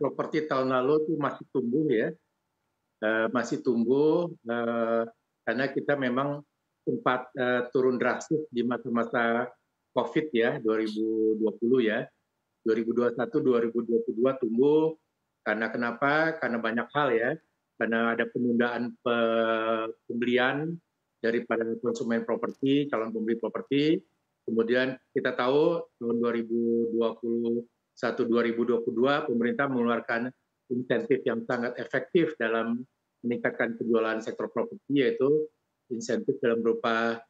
properti tahun lalu itu masih tumbuh ya, eh, masih tumbuh eh, karena kita memang sempat eh, turun drastis di masa-masa COVID ya 2020 ya. 2021 2022 tumbuh karena kenapa? Karena banyak hal ya. Karena ada penundaan pembelian daripada konsumen properti, calon pembeli properti. Kemudian kita tahu tahun 2020 1 2022 pemerintah mengeluarkan insentif yang sangat efektif dalam meningkatkan penjualan sektor properti yaitu insentif dalam berupa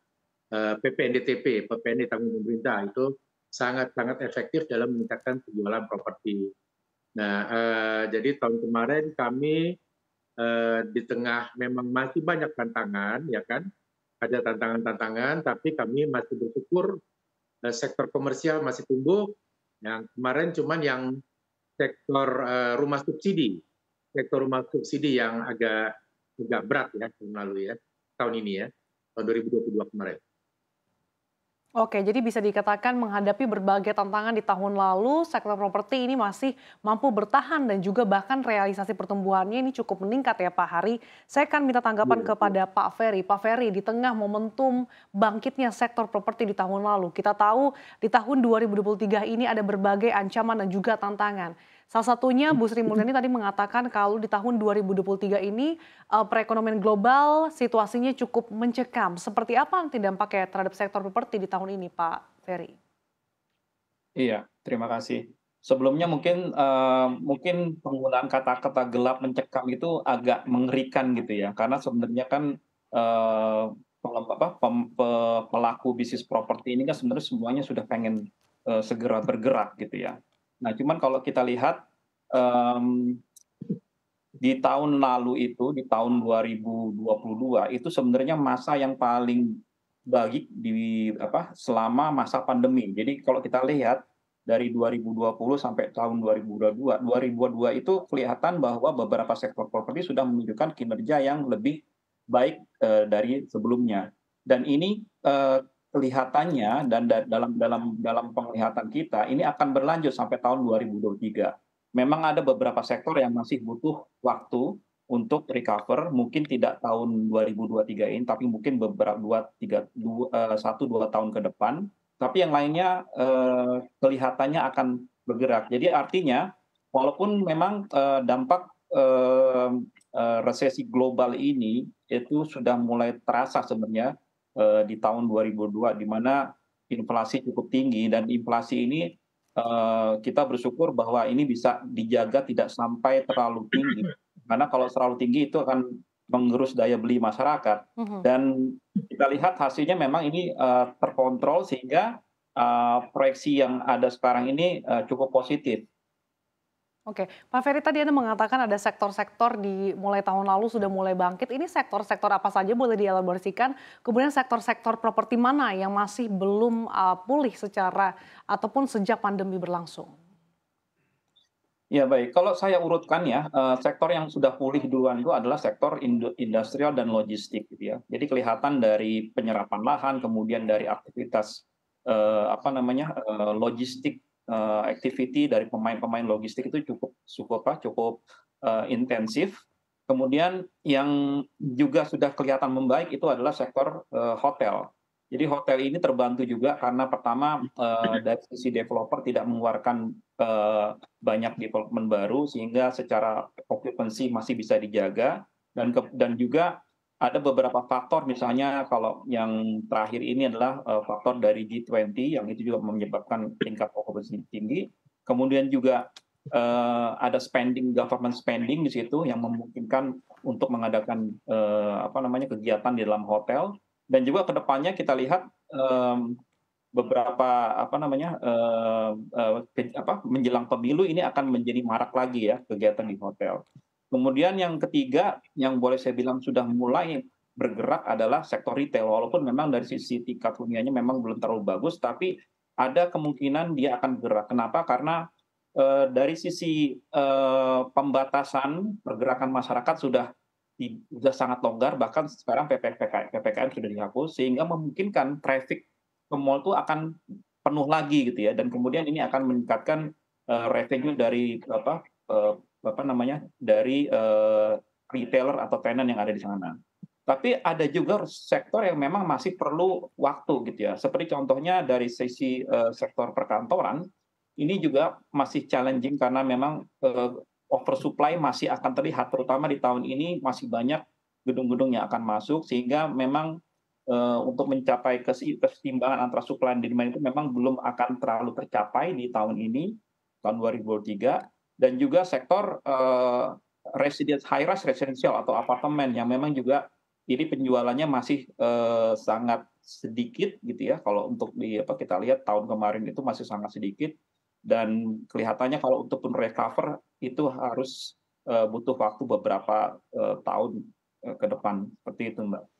PPNDTP, eh, PPND tanggung pemerintah itu sangat-sangat efektif dalam meningkatkan penjualan properti. Nah, eh, jadi tahun kemarin kami eh, di tengah memang masih banyak tantangan, ya kan? Ada tantangan-tantangan, tapi kami masih bersyukur eh, sektor komersial masih tumbuh, yang nah, kemarin cuman yang sektor eh, rumah subsidi, sektor rumah subsidi yang agak agak berat ya tahun lalu ya, tahun ini ya, tahun 2022 kemarin. Oke, jadi bisa dikatakan menghadapi berbagai tantangan di tahun lalu, sektor properti ini masih mampu bertahan dan juga bahkan realisasi pertumbuhannya ini cukup meningkat ya Pak Hari. Saya akan minta tanggapan ya, kepada Pak Ferry. Pak Ferry, di tengah momentum bangkitnya sektor properti di tahun lalu, kita tahu di tahun 2023 ini ada berbagai ancaman dan juga tantangan. Salah satunya Bu Sri Mulyani tadi mengatakan kalau di tahun 2023 ini eh, perekonomian global situasinya cukup mencekam. Seperti apa nanti dampaknya terhadap sektor properti di tahun ini Pak Ferry? Iya, terima kasih. Sebelumnya mungkin uh, mungkin penggunaan kata-kata gelap mencekam itu agak mengerikan gitu ya, karena sebenarnya kan uh, apa, pelaku bisnis properti ini kan sebenarnya semuanya sudah pengen uh, segera bergerak gitu ya. Nah, cuman kalau kita lihat um, di tahun lalu itu di tahun 2022 itu sebenarnya masa yang paling bagi di apa selama masa pandemi. Jadi kalau kita lihat dari 2020 sampai tahun 2022, 2022 itu kelihatan bahwa beberapa sektor properti sudah menunjukkan kinerja yang lebih baik eh, dari sebelumnya. Dan ini eh, kelihatannya dan dalam dalam dalam penglihatan kita ini akan berlanjut sampai tahun 2023. Memang ada beberapa sektor yang masih butuh waktu untuk recover, mungkin tidak tahun 2023 ini, tapi mungkin beberapa dua tiga dua eh, satu dua tahun ke depan. Tapi yang lainnya eh, kelihatannya akan bergerak. Jadi artinya walaupun memang eh, dampak eh, eh resesi global ini itu sudah mulai terasa sebenarnya uh, di tahun 2002 di mana inflasi cukup tinggi dan inflasi ini uh, kita bersyukur bahwa ini bisa dijaga tidak sampai terlalu tinggi karena kalau terlalu tinggi itu akan menggerus daya beli masyarakat mhm. dan kita lihat hasilnya memang ini uh, terkontrol sehingga uh, proyeksi yang ada sekarang ini uh, cukup positif Oke, Pak Ferry tadi Anda mengatakan ada sektor-sektor di mulai tahun lalu sudah mulai bangkit. Ini sektor-sektor apa saja boleh dielaborasikan? Kemudian sektor-sektor properti mana yang masih belum uh, pulih secara ataupun sejak pandemi berlangsung? Ya baik, kalau saya urutkan ya, uh, sektor yang sudah pulih duluan itu adalah sektor industrial dan logistik gitu ya. Jadi kelihatan dari penyerapan lahan, kemudian dari aktivitas uh, apa namanya uh, logistik Eh, activity dari pemain-pemain logistik itu cukup cukup apa cukup uh, intensif. Kemudian yang juga sudah kelihatan membaik itu adalah sektor uh, hotel. Jadi hotel ini terbantu juga karena pertama uh, dari sisi developer tidak mengeluarkan uh, banyak development baru sehingga secara occupancy masih bisa dijaga dan ke, dan juga ada beberapa faktor misalnya kalau yang terakhir ini adalah uh, faktor dari G20 yang itu juga menyebabkan tingkat okupansi tinggi. Kemudian juga uh, ada spending government spending di situ yang memungkinkan untuk mengadakan uh, apa namanya kegiatan di dalam hotel dan juga kedepannya kita lihat um, beberapa apa namanya uh, uh, apa menjelang pemilu ini akan menjadi marak lagi ya kegiatan di hotel. Kemudian yang ketiga yang boleh saya bilang sudah mulai bergerak adalah sektor retail walaupun memang dari sisi tingkat hunianya memang belum terlalu bagus tapi ada kemungkinan dia akan bergerak. Kenapa? Karena eh, dari sisi eh, pembatasan pergerakan masyarakat sudah sudah sangat longgar bahkan sekarang PPKM sudah dihapus sehingga memungkinkan traffic ke mall itu akan penuh lagi gitu ya dan kemudian ini akan meningkatkan uh, revenue dari apa uh, apa namanya dari uh, retailer atau tenant yang ada di sana. Tapi ada juga sektor yang memang masih perlu waktu gitu ya. Seperti contohnya dari sisi uh, sektor perkantoran, ini juga masih challenging karena memang uh, oversupply masih akan terlihat terutama di tahun ini masih banyak gedung-gedung yang akan masuk sehingga memang uh, untuk mencapai keseimbangan antara supply dan demand itu memang belum akan terlalu tercapai di tahun ini tahun 2023 dan juga sektor uh, residence high rise residential atau apartemen yang memang juga ini penjualannya masih uh, sangat sedikit gitu ya kalau untuk di apa kita lihat tahun kemarin itu masih sangat sedikit dan kelihatannya kalau untuk pun recover itu harus uh, butuh waktu beberapa uh, tahun uh, ke depan seperti itu mbak.